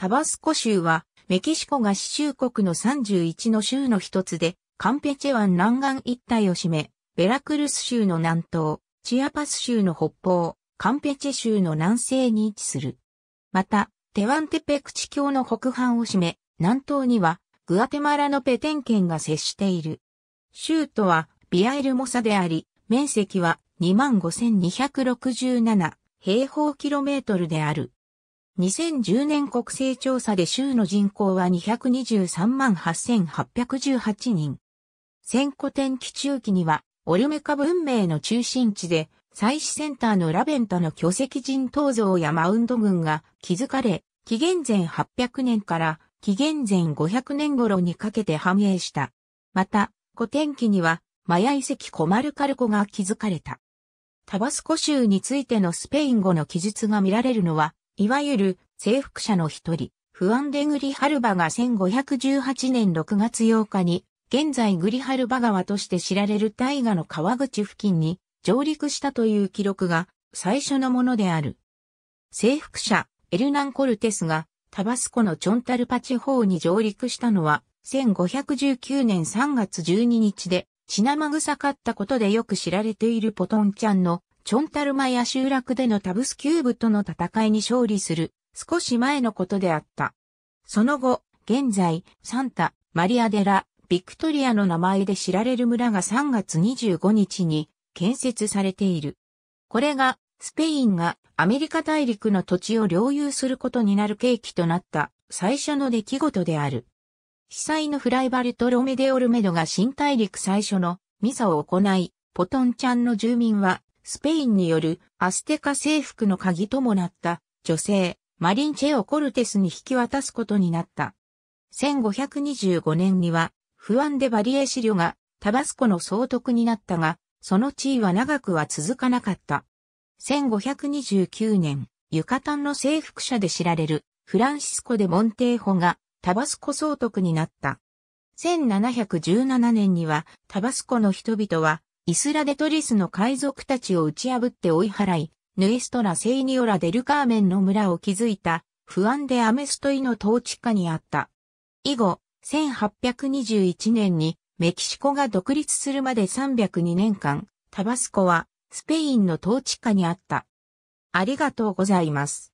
タバスコ州は、メキシコが支州国の31の州の一つで、カンペチェ湾南岸一帯を占め、ベラクルス州の南東、チアパス州の北方、カンペチェ州の南西に位置する。また、テワンテペク地境の北半を占め、南東には、グアテマラのペテン県が接している。州都は、ビアエルモサであり、面積は25,267平方キロメートルである。2010年国勢調査で州の人口は223万8818人。千古天気中期には、オルメカ文明の中心地で、祭祀センターのラベンタの巨石人頭像やマウンド群が築かれ、紀元前800年から紀元前500年頃にかけて繁栄した。また、古典期には、マヤ遺跡コマルカルコが築かれた。タバスコ州についてのスペイン語の記述が見られるのは、いわゆる征服者の一人、フアンデ・グリハルバが1518年6月8日に、現在グリハルバ川として知られる大河の川口付近に上陸したという記録が最初のものである。征服者、エルナン・コルテスがタバスコのチョンタルパ地方に上陸したのは1519年3月12日で、血生臭かったことでよく知られているポトンちゃんのチョンタルマヤ集落でのタブスキューブとの戦いに勝利する、少し前のことであった。その後、現在、サンタ、マリアデラ、ビクトリアの名前で知られる村が3月25日に建設されている。これが、スペインがアメリカ大陸の土地を領有することになる契機となった最初の出来事である。被災のフライバルトロメデオルメドが新大陸最初のミサを行い、ポトンちゃんの住民はスペインによるアステカ征服の鍵ともなった女性、マリンチェオ・コルテスに引き渡すことになった。1525年には、不安でバリエシリョがタバスコの総督になったが、その地位は長くは続かなかった。1529年、ユカタンの征服者で知られるフランシスコ・デ・モンテーホがタバスコ総督になった。1717年にはタバスコの人々はイスラデトリスの海賊たちを打ち破って追い払い、ヌエストラ・セイニオラ・デル・カーメンの村を築いた、不安でアメストイの統治下にあった。以後、1821年にメキシコが独立するまで302年間、タバスコはスペインの統治下にあった。ありがとうございます。